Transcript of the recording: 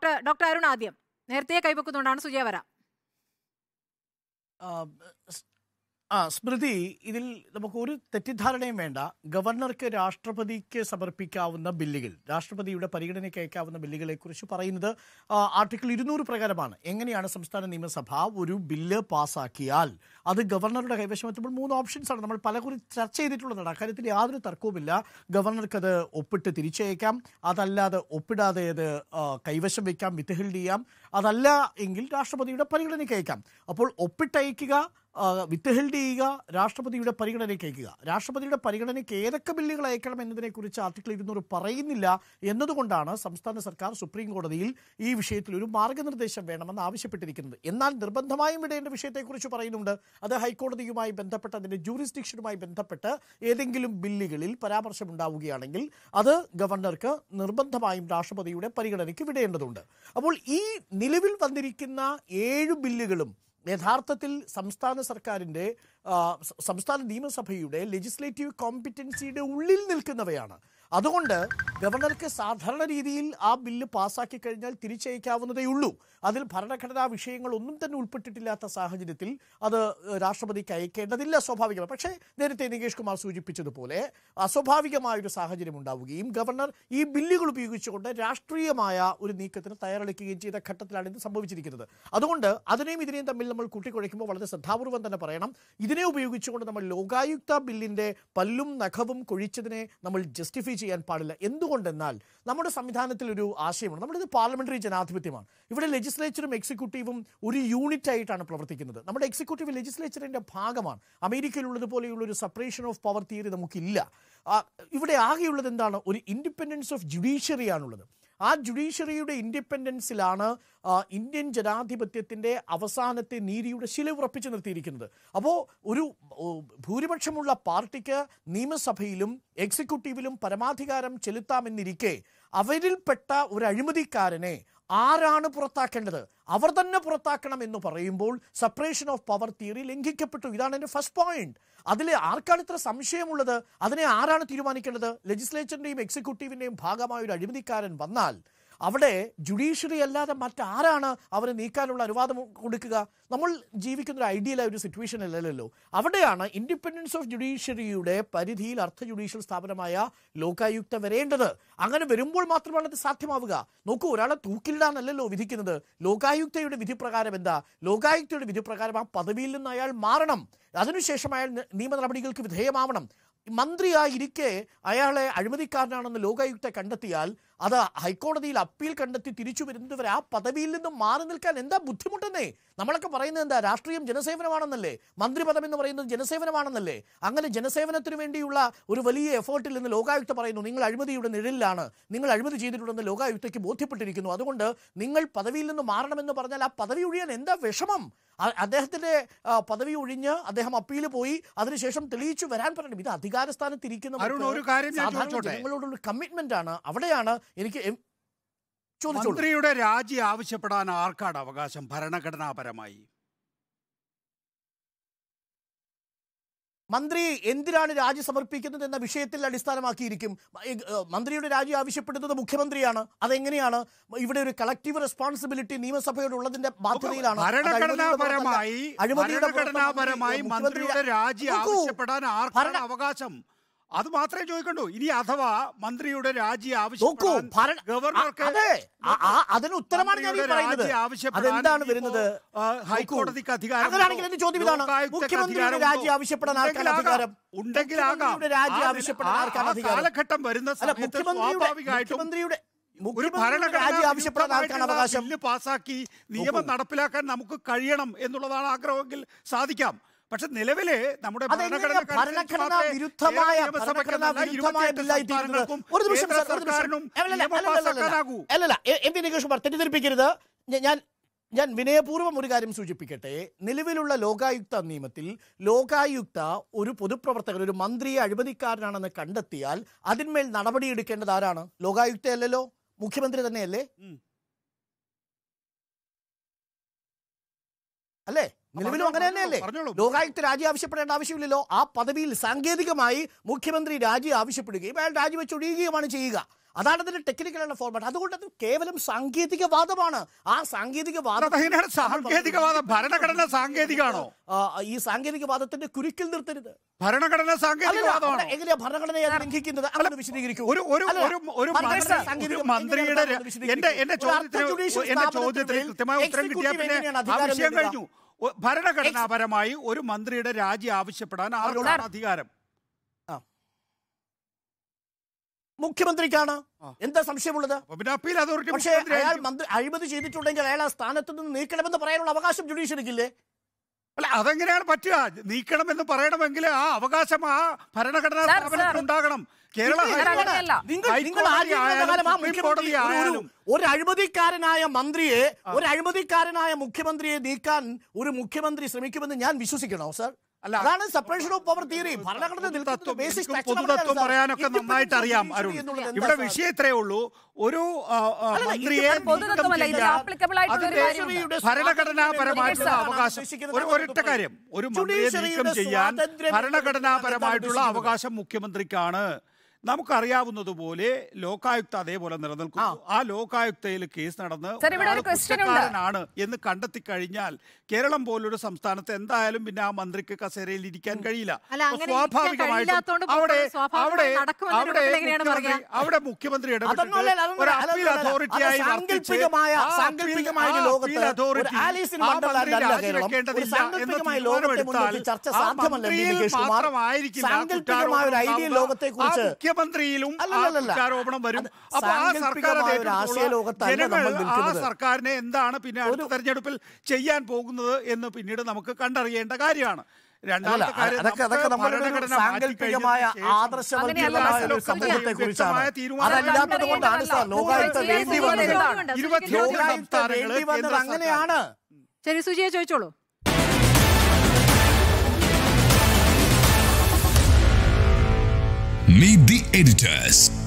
Doctor doctor Arun ആദ്യം നേരത്തെ കൈവെക്കുന്നുകൊണ്ടാണ് സുജയ വരാം ആ സ്മൃതി ഇതിൽ നമുക്ക് ഒരു തെറ്റിദ്ധാരണയും വേണ്ട ഗവർണർക്ക് രാഷ്ട്രപതിക്ക് സമർപ്പിക്കാവുന്ന ബില്ലുകൾ രാഷ്ട്രപതിയുടെ പരിഗണനയ്ക്ക് അയക്കാവുന്ന കുറിച്ച് പറയുന്നത് ആർട്ടിക്കിൾ ഇരുന്നൂറ് പ്രകാരമാണ് എങ്ങനെയാണ് സംസ്ഥാന നിയമസഭ ഒരു ബില്ല് പാസ്സാക്കിയാൽ അത് ഗവർണറുടെ കൈവശം എത്തുമ്പോൾ മൂന്ന് ഓപ്ഷൻസാണ് നമ്മൾ പലകുറി ചർച്ച ചെയ്തിട്ടുള്ളതാണ് അക്കാര്യത്തിൽ യാതൊരു തർക്കവുമില്ല ഗവർണർക്കത് ഒപ്പിട്ട് തിരിച്ചയക്കാം അതല്ലാതെ ഒപ്പിടാതെ അത് കൈവശം വയ്ക്കാം വിത്ത് ഹിൽഡ് ചെയ്യാം അതല്ല എങ്കിൽ രാഷ്ട്രപതിയുടെ പരിഗണനയ്ക്ക് അയക്കാം അപ്പോൾ ഒപ്പിട്ടയക്കുക വിത്ത് ഹെൽഡ് ചെയ്യുക രാഷ്ട്രപതിയുടെ പരിഗണനയ്ക്ക് അയക്കുക രാഷ്ട്രപതിയുടെ പരിഗണനയ്ക്ക് ഏതൊക്കെ ബില്ലുകൾ അയക്കണം എന്നതിനെക്കുറിച്ച് ആർട്ടിക്കിൾ ഇരുന്നൂറ് പറയുന്നില്ല എന്നതുകൊണ്ടാണ് സംസ്ഥാന സർക്കാർ സുപ്രീം കോടതിയിൽ ഈ വിഷയത്തിൽ ഒരു മാർഗനിർദ്ദേശം വേണമെന്ന് ആവശ്യപ്പെട്ടിരിക്കുന്നത് എന്നാൽ നിർബന്ധമായും വിടേണ്ട വിഷയത്തെക്കുറിച്ച് പറയുന്നുണ്ട് അത് ഹൈക്കോടതിയുമായി ബന്ധപ്പെട്ട് അതിൻ്റെ ജൂറിസ്ഡിക്ഷനുമായി ബന്ധപ്പെട്ട് ഏതെങ്കിലും ബില്ലുകളിൽ പരാമർശമുണ്ടാവുകയാണെങ്കിൽ അത് ഗവർണർക്ക് നിർബന്ധമായും രാഷ്ട്രപതിയുടെ പരിഗണനയ്ക്ക് വിടേണ്ടതുണ്ട് അപ്പോൾ ഈ നിലവിൽ വന്നിരിക്കുന്ന ഏഴ് ബില്ലുകളും യഥാർത്ഥത്തിൽ സംസ്ഥാന സർക്കാരിൻ്റെ സംസ്ഥാന നിയമസഭയുടെ ലെജിസ്ലേറ്റീവ് കോമ്പിറ്റൻസിയുടെ ഉള്ളിൽ നിൽക്കുന്നവയാണ് അതുകൊണ്ട് ഗവർണർക്ക് സാധാരണ രീതിയിൽ ആ ബില്ല് പാസ്സാക്കി കഴിഞ്ഞാൽ തിരിച്ചയക്കാവുന്നതേ ഉള്ളൂ അതിൽ ഭരണഘടനാ വിഷയങ്ങൾ ഒന്നും തന്നെ ഉൾപ്പെട്ടിട്ടില്ലാത്ത സാഹചര്യത്തിൽ അത് രാഷ്ട്രപതിക്ക് അയക്കേണ്ടതില്ല സ്വാഭാവികമാണ് പക്ഷേ നേരത്തെ നികേഷ് കുമാർ സൂചിപ്പിച്ചതുപോലെ അസ്വാഭാവികമായൊരു സാഹചര്യം ഉണ്ടാവുകയും ഗവർണർ ഈ ബില്ലുകൾ ഉപയോഗിച്ചുകൊണ്ട് രാഷ്ട്രീയമായ ഒരു നീക്കത്തിന് തയ്യാറെടുക്കുകയും ചെയ്ത ഘട്ടത്തിലാണ് ഇത് സംഭവിച്ചിരിക്കുന്നത് അതുകൊണ്ട് അതിനെയും ഇതിനെയും തമ്മിൽ നമ്മൾ കൂട്ടിക്കുഴയ്ക്കുമ്പോൾ വളരെ ശ്രദ്ധാപൂർവം തന്നെ പറയണം ഇതിനെ ഉപയോഗിച്ചുകൊണ്ട് നമ്മൾ ലോകായുക്ത ബില്ലിൻ്റെ പല്ലും നഖവും കൊഴിച്ചതിനെ നമ്മൾ ജസ്റ്റിഫൈ ചെയ്യാൻ പാടില്ല എന്തുകൊണ്ടെന്നാൽ നമ്മുടെ സംവിധാനത്തിൽ ഒരു ആശയമാണ് ഇത് പാർലമെൻ്ററി ജനാധിപത്യമാണ് ഇവിടെ ലെജിസ്ലേച്ചറും എക്സിക്യൂട്ടീവും ഒരു യൂണിറ്റ് ആയിട്ടാണ് പ്രവർത്തിക്കുന്നത് നമ്മുടെ എക്സിക്യൂട്ടീവ് ലെജിസ്ലേച്ചറിൻ്റെ ഭാഗമാണ് അമേരിക്കയിലുള്ളതുപോലെയുള്ള ഒരു സെപ്പറേഷൻ ഓഫ് പവർ തിയറി നമുക്കില്ല ഇവിടെ ആകെയുള്ളത് എന്താണ് ഒരു ഇൻഡിപെൻഡൻസ് ഓഫ് ജുഡീഷ്യറി ആണുള്ളത് ആ ജുഡീഷ്യറിയുടെ ഇൻഡിപെൻഡൻസിലാണ് ഇന്ത്യൻ ജനാധിപത്യത്തിൻ്റെ അവസാനത്തെ നീതിയുടെ ശില ഉറപ്പിച്ചു നിർത്തിയിരിക്കുന്നത് അപ്പോൾ ഒരു ഭൂരിപക്ഷമുള്ള പാർട്ടിക്ക് നിയമസഭയിലും എക്സിക്യൂട്ടീവിലും പരമാധികാരം ചെലുത്താമെന്നിരിക്കെ അവരിൽപ്പെട്ട ഒരു അഴിമതിക്കാരനെ ആരാണ് പുറത്താക്കേണ്ടത് അവർ തന്നെ പുറത്താക്കണം എന്ന് പറയുമ്പോൾ സെപ്പറേഷൻ ഓഫ് പവർ തിയറി ലംഘിക്കപ്പെട്ടു ഇതാണ് എൻ്റെ ഫസ്റ്റ് പോയിന്റ് അതിൽ ആർക്കാണ് ഇത്ര സംശയമുള്ളത് അതിനെ ആരാണ് തീരുമാനിക്കേണ്ടത് ലെജിസ്ലേച്ചറിൻ്റെയും എക്സിക്യൂട്ടീവിൻ്റെയും ഭാഗമായ ഒരു അഴിമതിക്കാരൻ വന്നാൽ അവിടെ ജുഡീഷ്യറി അല്ലാതെ മറ്റാരാണ് അവരെ നീക്കാനുള്ള അനുവാദം കൊടുക്കുക നമ്മൾ ജീവിക്കുന്ന ഒരു ഐഡിയലായ ഒരു സിറ്റുവേഷൻ അല്ലല്ലോ അവിടെയാണ് ഇൻഡിപെൻഡൻസ് ഓഫ് ജുഡീഷ്യറിയുടെ പരിധിയിൽ അർദ്ധ ജുഡീഷ്യൽ സ്ഥാപനമായ ലോകായുക്ത വരേണ്ടത് അങ്ങനെ വരുമ്പോൾ മാത്രമാണ് അത് സാധ്യമാവുക നോക്കൂ ഒരാളെ തൂക്കിലിടാനല്ലല്ലോ വിധിക്കുന്നത് ലോകായുക്തയുടെ പ്രകാരം എന്താ ലോകായുക്തയുടെ പ്രകാരം ആ പദവിയിൽ നിന്ന് അയാൾ മാറണം അതിനുശേഷം അയാൾ നിയമ നടപടികൾക്ക് വിധേയമാവണം മന്ത്രിയായിരിക്കെ അയാളെ അഴിമതിക്കാരനാണെന്ന് ലോകായുക്ത കണ്ടെത്തിയാൽ അത് ഹൈക്കോടതിയിൽ അപ്പീൽ കണ്ടെത്തി തിരിച്ചു വരുന്നവർ ആ പദവിയിൽ നിന്നും മാറി നിൽക്കാൻ എന്താ ബുദ്ധിമുട്ടെന്നേ നമ്മളൊക്കെ പറയുന്നത് എന്താ രാഷ്ട്രീയം ജനസേവനമാണെന്നല്ലേ മന്ത്രിപദം എന്ന് പറയുന്നത് ജനസേവനമാണെന്നല്ലേ അങ്ങനെ ജനസേവനത്തിന് വേണ്ടിയുള്ള ഒരു വലിയ എഫേർട്ടിൽ നിന്ന് ലോകായുക്ത പറയുന്നു നിങ്ങൾ അഴിമതിയുടെ നിഴലിലാണ് നിങ്ങൾ അഴിമതി ചെയ്തിട്ടുണ്ടെന്ന് ലോകായുക്തയ്ക്ക് ബോധ്യപ്പെട്ടിരിക്കുന്നു അതുകൊണ്ട് നിങ്ങൾ പദവിയിൽ നിന്ന് മാറണമെന്ന് പറഞ്ഞാൽ ആ പദവി ഒഴിയാൻ എന്താ വിഷമം അദ്ദേഹത്തിൻ്റെ പദവി ഒഴിഞ്ഞ് അദ്ദേഹം അപ്പീൽ പോയി അതിനുശേഷം തെളിയിച്ചു വരാൻ പറയണം ഇത് അധികാരസ്ഥാനത്തിരിക്കുന്ന സാധാരണ ജനങ്ങളോടുള്ള കമ്മിറ്റ്മെന്റ് ആണ് അവിടെയാണ് എനിക്ക് മന്ത്രിയുടെ രാജി ആവശ്യപ്പെടാൻ ആർക്കാണ് അവകാശം ഭരണഘടനാപരമായി മന്ത്രി എന്തിനാണ് രാജി സമർപ്പിക്കുന്നത് എന്ന വിഷയത്തിൽ അടിസ്ഥാനമാക്കിയിരിക്കും മന്ത്രിയുടെ രാജി ആവശ്യപ്പെടുന്നത് മുഖ്യമന്ത്രിയാണ് അതെങ്ങനെയാണ് ഇവിടെ ഒരു കളക്റ്റീവ് റെസ്പോൺസിബിലിറ്റി നിയമസഭയോട് ഉള്ളതിന്റെ ബാധ്യതയിലാണ് ഭരണഘടനാപരമായി മന്ത്രിയുടെ രാജി ആവശ്യപ്പെടാൻ അവകാശം അത് മാത്രമേ ചോദിക്കണ്ടോ ഇനി അഥവാ മന്ത്രിയുടെ രാജി ആവശ്യപ്പെടാൻ ഗവർണർക്ക് അതിന് ഉത്തരമാണ് ഞാൻ പറയുന്നത് അതെന്താണ് വരുന്നത് ഹൈക്കോടതിക്ക് അധികാരം ചോദ്യം ഇതാണ് മുഖ്യമന്ത്രിയുടെ രാജി ആവശ്യപ്പെടാൻ അധികാരം ഉണ്ടെങ്കിൽ രാജി ആവശ്യപ്പെടാൻ ആർക്കാണ് അധികാരം കാലഘട്ടം വരുന്ന സമയത്ത് സ്വാഭാവികമായിട്ടും ഒരു ഭരണഘടന ആവശ്യപ്പെടാൻ ആർക്കാണ് അവകാശം പാസാക്കി നിയമം നടപ്പിലാക്കാൻ നമുക്ക് കഴിയണം എന്നുള്ളതാണ് ആഗ്രഹമെങ്കിൽ സാധിക്കാം പക്ഷെ നിലവിലെ നമ്മുടെ തെറ്റിദ്ധരിപ്പിക്കരുത് ഞാൻ ഞാൻ വിനയപൂർവ്വം ഒരു കാര്യം സൂചിപ്പിക്കട്ടെ നിലവിലുള്ള ലോകായുക്ത നിയമത്തിൽ ലോകായുക്ത ഒരു പൊതുപ്രവർത്തകൻ ഒരു മന്ത്രിയെ അഴിമതിക്കാരനാണെന്ന് കണ്ടെത്തിയാൽ അതിന്മേൽ നടപടിയെടുക്കേണ്ടത് ആരാണ് ലോകായുക്തയല്ലല്ലോ മുഖ്യമന്ത്രി തന്നെയല്ലേ അല്ലേ നിലവിലും അങ്ങനെ തന്നെയല്ലേ ലോകായുക്ത രാജി ആവശ്യപ്പെടേണ്ട ആവശ്യമില്ലല്ലോ ആ പദവിയിൽ സാങ്കേതികമായി മുഖ്യമന്ത്രി രാജി ആവശ്യപ്പെടുകയും അയാൾ രാജിവെച്ചൊഴിയുകയുമാണ് ചെയ്യുക അതാണ് അതിന്റെ ടെക്നിക്കലുള്ള ഫോർമാറ്റ് അതുകൊണ്ട് അത് കേവലം സാങ്കേതിക വാദമാണ് ആ സാങ്കേതിക വാദം ഭരണഘടന സാങ്കേതികമാണോ ഈ സാങ്കേതിക വാദത്തിന്റെ കുരുക്കിൽ നിർത്തരുത് ഭരണഘടന വാദമാണ് എങ്ങനെയാ ഭരണഘടനയെ ലംഘിക്കുന്നത് അങ്ങനെ വിശദീകരിക്കും ഭരണഘടനാപരമായി ഒരു മന്ത്രിയുടെ രാജി ആവശ്യപ്പെടാൻ ആരോടാണ് അധികാരം മുഖ്യമന്ത്രിക്കാണ് എന്താ സംശയമുള്ളത് പക്ഷേ അയാൾ മന്ത്രി അഴിമതി ചെയ്തിട്ടുണ്ടെങ്കിൽ അയാൾ ആ സ്ഥാനത്ത് നിന്ന് നീക്കണമെന്ന് പറയാനുള്ള അവകാശം ജുഡീഷ്യറിക്കില്ലേ അല്ല അതെങ്ങനെയാണ് പറ്റുക നീക്കണമെന്ന് പറയണമെങ്കിൽ ആ അവകാശം ആ ഭരണഘടനാ സ്ഥാപനത്തിൽ ഉണ്ടാകണം കേരള ഒരു അഴിമതിക്കാരനായ മന്ത്രിയെ ഒരു അഴിമതിക്കാരനായ മുഖ്യമന്ത്രിയെ നീക്കാൻ ഒരു മുഖ്യമന്ത്രി ശ്രമിക്കുമെന്ന് ഞാൻ വിശ്വസിക്കണോ സാർ അല്ല അതാണ് സെപ്പറേഷൻ ഓഫ് പവർ തിയറി ഭരണഘടന പൊതുതത്വം പറയാനൊക്കെ നന്നായിട്ട് അറിയാം അരുൺ ഇവിടെ വിഷയം ഇത്രയേ ഉള്ളൂ ഒരു മന്ത്രിയെ ഭരണഘടനാപരമായിട്ടുള്ള അവകാശം ഒരു ഒരൊറ്റ കാര്യം ഒരു മന്ത്രിയെ നീക്കം ചെയ്യാൻ ഭരണഘടനാപരമായിട്ടുള്ള അവകാശം മുഖ്യമന്ത്രിക്കാണ് നമുക്കറിയാവുന്നതുപോലെ ലോകായുക്ത അതേപോലെ നിലനിൽക്കും ആ ലോകായുക്തയിൽ കേസ് നടന്ന് കുറ്റക്കാരനാണ് എന്ന് കണ്ടെത്തി കഴിഞ്ഞാൽ കേരളം പോലൊരു സംസ്ഥാനത്ത് എന്തായാലും പിന്നെ ആ മന്ത്രിക്ക് കസേരയിൽ ഇരിക്കാൻ കഴിയില്ല സ്വാഭാവികമായിട്ട് അവിടെ അവിടെ അവിടെ അവിടെ മുഖ്യമന്ത്രി ഇടപെട്ടിട്ട് കുറിച്ച് മുഖ്യമന്ത്രിയിലും ആരോപണം വരും അപ്പൊ ആ സർക്കാർ ജനങ്ങൾ ആ സർക്കാരിനെ എന്താണ് പിന്നെ അടുത്ത തെരഞ്ഞെടുപ്പിൽ ചെയ്യാൻ പോകുന്നത് എന്ന് പിന്നീട് നമുക്ക് കണ്ടറിയേണ്ട കാര്യമാണ് സാങ്കല്പികമായ ആദർശവൽക്കൃതമായ ഒരു സമൂഹത്തെ കുറിച്ചാണ് അതല്ലാത്തത് കൊണ്ടാണ് സാർ ലോകായുക്ത വേണ്ടി വന്നത് ലോകായുക്ത വേണ്ടി വന്നത് അങ്ങനെയാണ് ശരി സുജിയെ ചോദിച്ചോളൂ editors.